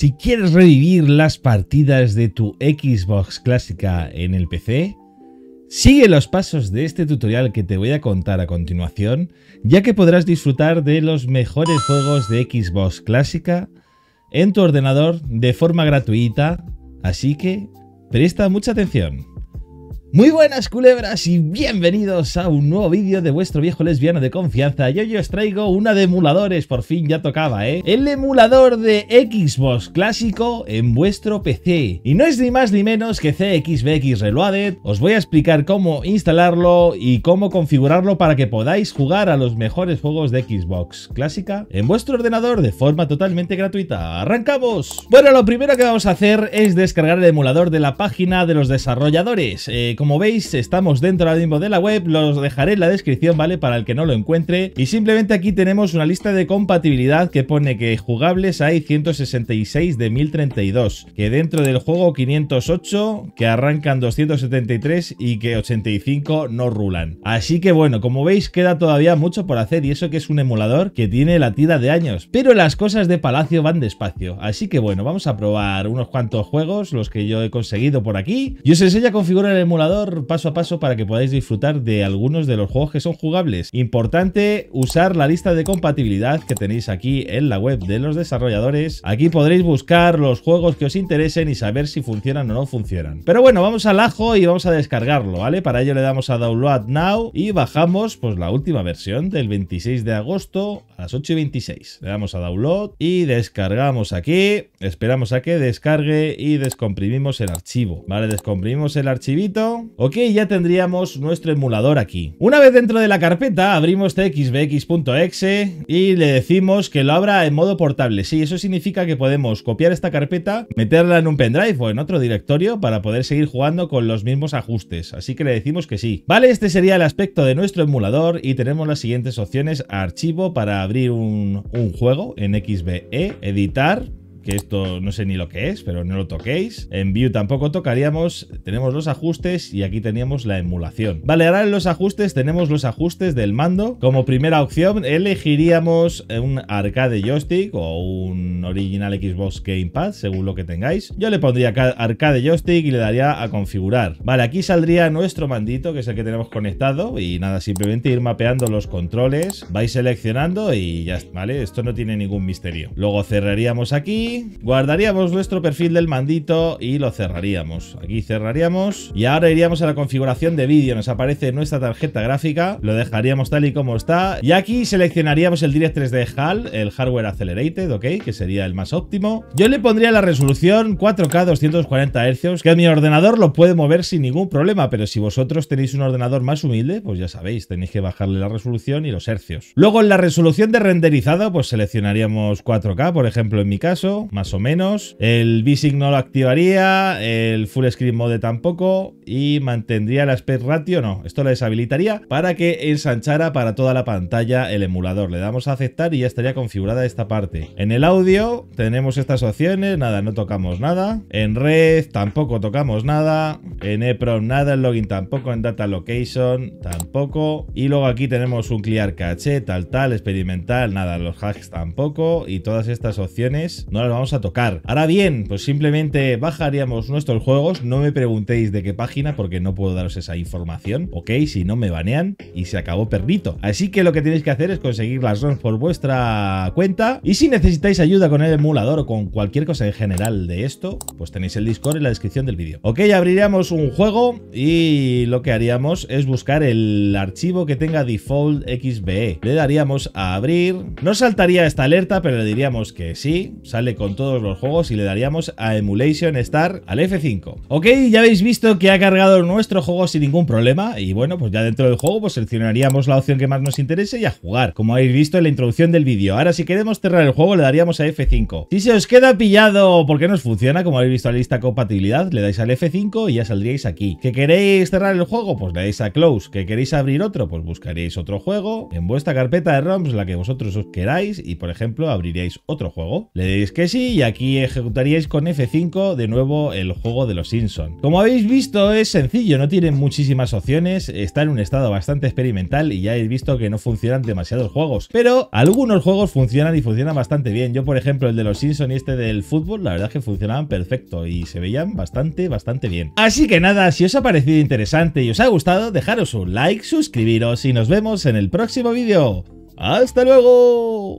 Si quieres revivir las partidas de tu Xbox clásica en el PC, sigue los pasos de este tutorial que te voy a contar a continuación, ya que podrás disfrutar de los mejores juegos de Xbox clásica en tu ordenador de forma gratuita, así que presta mucha atención. Muy buenas culebras y bienvenidos a un nuevo vídeo de vuestro viejo lesbiano de confianza. Yo hoy os traigo una de emuladores, por fin ya tocaba, ¿eh? El emulador de Xbox clásico en vuestro PC. Y no es ni más ni menos que CXBX Reloaded. Os voy a explicar cómo instalarlo y cómo configurarlo para que podáis jugar a los mejores juegos de Xbox clásica en vuestro ordenador de forma totalmente gratuita. ¡Arrancamos! Bueno, lo primero que vamos a hacer es descargar el emulador de la página de los desarrolladores. Eh, como veis, estamos dentro ahora mismo de la web, los dejaré en la descripción, ¿vale? Para el que no lo encuentre. Y simplemente aquí tenemos una lista de compatibilidad que pone que jugables hay 166 de 1032, que dentro del juego 508, que arrancan 273 y que 85 no rulan. Así que bueno, como veis, queda todavía mucho por hacer y eso que es un emulador que tiene la tira de años. Pero las cosas de Palacio van despacio. Así que bueno, vamos a probar unos cuantos juegos, los que yo he conseguido por aquí. yo os enseño a configurar el emulador paso a paso para que podáis disfrutar de algunos de los juegos que son jugables. Importante usar la lista de compatibilidad que tenéis aquí en la web de los desarrolladores. Aquí podréis buscar los juegos que os interesen y saber si funcionan o no funcionan. Pero bueno, vamos al ajo y vamos a descargarlo, ¿vale? Para ello le damos a Download Now y bajamos pues la última versión del 26 de agosto 8 y 26. Le damos a download y descargamos aquí. Esperamos a que descargue y descomprimimos el archivo. Vale, descomprimimos el archivito. Ok, ya tendríamos nuestro emulador aquí. Una vez dentro de la carpeta, abrimos txbx.exe y le decimos que lo abra en modo portable. Sí, eso significa que podemos copiar esta carpeta, meterla en un pendrive o en otro directorio para poder seguir jugando con los mismos ajustes. Así que le decimos que sí. Vale, este sería el aspecto de nuestro emulador y tenemos las siguientes opciones. Archivo para abrir un, un juego en XBE, editar, que esto no sé ni lo que es, pero no lo toquéis. En View tampoco tocaríamos, tenemos los ajustes y aquí teníamos la emulación. Vale, ahora en los ajustes tenemos los ajustes del mando. Como primera opción elegiríamos eh, un arcade joystick o un original Xbox Gamepad, según lo que tengáis. Yo le pondría arcade joystick y le daría a configurar. Vale, aquí saldría nuestro mandito, que es el que tenemos conectado y nada, simplemente ir mapeando los controles, vais seleccionando y ya, ¿vale? Esto no tiene ningún misterio. Luego cerraríamos aquí, guardaríamos nuestro perfil del mandito y lo cerraríamos. Aquí cerraríamos y ahora iríamos a la configuración de vídeo. Nos aparece nuestra tarjeta gráfica, lo dejaríamos tal y como está y aquí seleccionaríamos el Direct3 d HAL, el Hardware Accelerated, ¿ok? Que sería el más óptimo. Yo le pondría la resolución 4K 240 Hz, que mi ordenador lo puede mover sin ningún problema, pero si vosotros tenéis un ordenador más humilde, pues ya sabéis, tenéis que bajarle la resolución y los hercios. Luego en la resolución de renderizado, pues seleccionaríamos 4K, por ejemplo en mi caso, más o menos. El V-Sign no lo activaría, el Full Screen Mode tampoco y mantendría el aspect ratio, no, esto lo deshabilitaría para que ensanchara para toda la pantalla el emulador. Le damos a aceptar y ya estaría configurada esta parte. En el audio tenemos estas opciones, nada, no tocamos nada. En red tampoco tocamos nada. En EPROM nada, en login tampoco, en data location tampoco. Y luego aquí tenemos un clear caché, tal, tal, experimental, nada, los hacks tampoco. Y todas estas opciones no las vamos a tocar. Ahora bien, pues simplemente bajaríamos nuestros juegos. No me preguntéis de qué página porque no puedo daros esa información. Ok, si no me banean y se acabó perrito. Así que lo que tenéis que hacer es conseguir las ROMs por vuestra cuenta. Y si necesitáis ayuda con el emulador o con cualquier cosa en general de esto, pues tenéis el Discord en la descripción del vídeo. Ok, abriríamos un juego y lo que haríamos es buscar el archivo que tenga default XBE. Le daríamos a abrir. No saltaría esta alerta, pero le diríamos que sí. Sale con todos los juegos y le daríamos a Emulation Star al F5. Ok, ya habéis visto que ha cargado nuestro juego sin ningún problema y bueno, pues ya dentro del juego pues seleccionaríamos la opción que más nos interese y a jugar, como habéis visto en la introducción del vídeo. Ahora si queremos cerrar el juego le daríamos a F5. Si se os queda pillado porque nos funciona, como habéis visto la lista compatibilidad, le dais al F5 y ya saldríais aquí. ¿Que queréis cerrar el juego? Pues le dais a Close. ¿Que queréis abrir otro? Pues buscaréis otro juego en vuestra carpeta de ROMs, la que vosotros os queráis y por ejemplo abriríais otro juego. Le dais que y aquí ejecutaríais con F5 de nuevo el juego de los Simpson. Como habéis visto es sencillo, no tiene muchísimas opciones, está en un estado bastante experimental y ya habéis visto que no funcionan demasiados juegos, pero algunos juegos funcionan y funcionan bastante bien. Yo por ejemplo el de los Simpson y este del fútbol, la verdad es que funcionaban perfecto y se veían bastante, bastante bien. Así que nada, si os ha parecido interesante y os ha gustado, dejaros un like, suscribiros y nos vemos en el próximo vídeo. ¡Hasta luego!